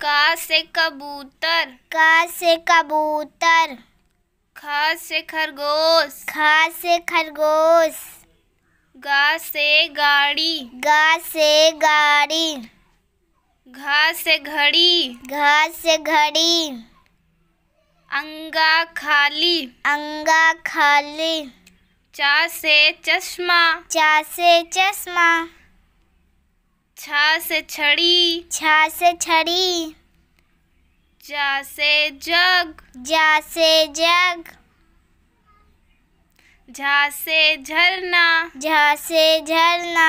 का से कबूतर का से कबूतर खा से खरगोश खा से खरगोश गा से गाड़ी गा से गाड़ी घास से घड़ी घास से घड़ी अंगा खाली अंगा खाली चा से चश्मा चा से चश्मा छा से छड़ी छा से छड़ी जा से जग जा से जग झा से झरना झा से झरना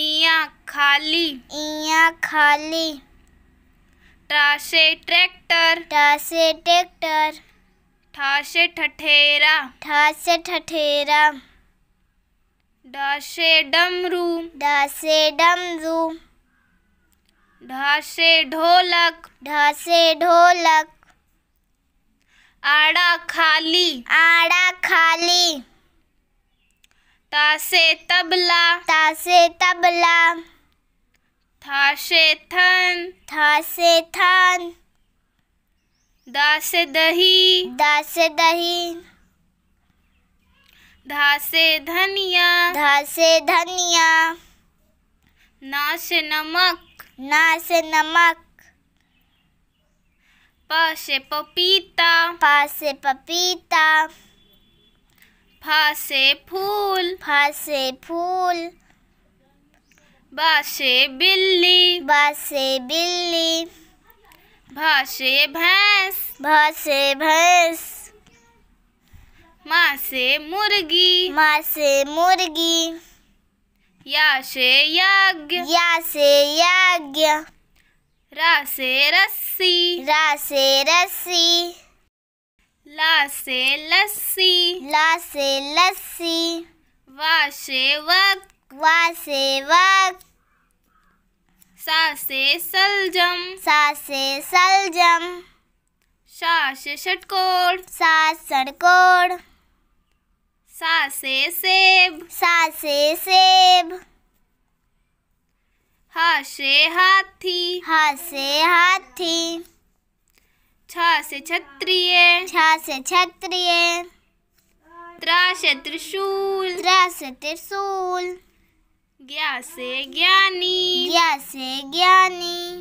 इया खाली इया खाली टा से ट्रैक्टर टा से ट्रैक्टर ठा से ठठेरा ठा से ठठेरा ढसे डमरू ढसे डमरू ढासे ढोलक ढासे ढोलक आड़ा खाली आड़ा खाली तासे तबला तासे तबला थासे थन थासे थन दासे दही दासे दही धासे धनिया धासे धनिया ना से नमक ना से नमक पासे से पपीता पासे से पपीता फासे फूल फासे फूल बासे बिल्ली बासे बिल्ली भाषे भैंस भाषे भैंस माँ से मुर्गी माँ से मुर्गी या से यज्ञ या से यज्ञ रा से रस्सी रा से रस्सी ला से लस्सी ला से लस्सी वा से वक वा से वक सा से सलजम सा से सलजम सा से षटकोण सा षटकोण से सेब सा से सेब हा से हाथी हा से हाथी छा से क्षत्रिय छा से क्षत्रिय त्रा से त्रिशूल त्रा से त्रिशूल ज्ञा से ज्ञानी ज्ञा से ज्ञानी